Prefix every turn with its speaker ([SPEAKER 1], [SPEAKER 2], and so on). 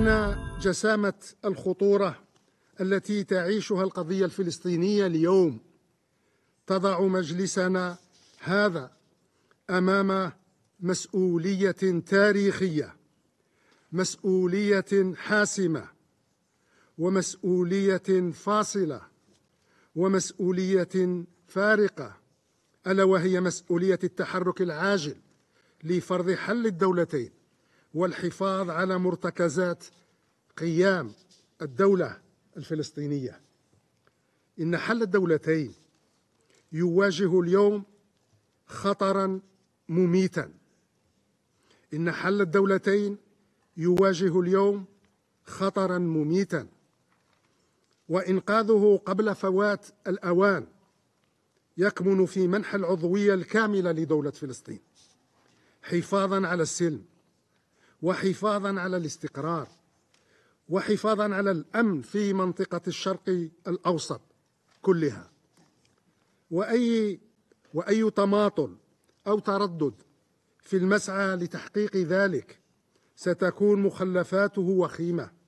[SPEAKER 1] إن جسامة الخطورة التي تعيشها القضية الفلسطينية اليوم تضع مجلسنا هذا أمام مسؤولية تاريخية مسؤولية حاسمة ومسؤولية فاصلة ومسؤولية فارقة ألا وهي مسؤولية التحرك العاجل لفرض حل الدولتين والحفاظ على مرتكزات قيام الدولة الفلسطينية إن حل الدولتين يواجه اليوم خطرا مميتا إن حل الدولتين يواجه اليوم خطرا مميتا وإنقاذه قبل فوات الأوان يكمن في منح العضوية الكاملة لدولة فلسطين حفاظا على السلم وحفاظا على الاستقرار وحفاظا على الامن في منطقه الشرق الاوسط كلها واي واي تماطل او تردد في المسعى لتحقيق ذلك ستكون مخلفاته وخيمه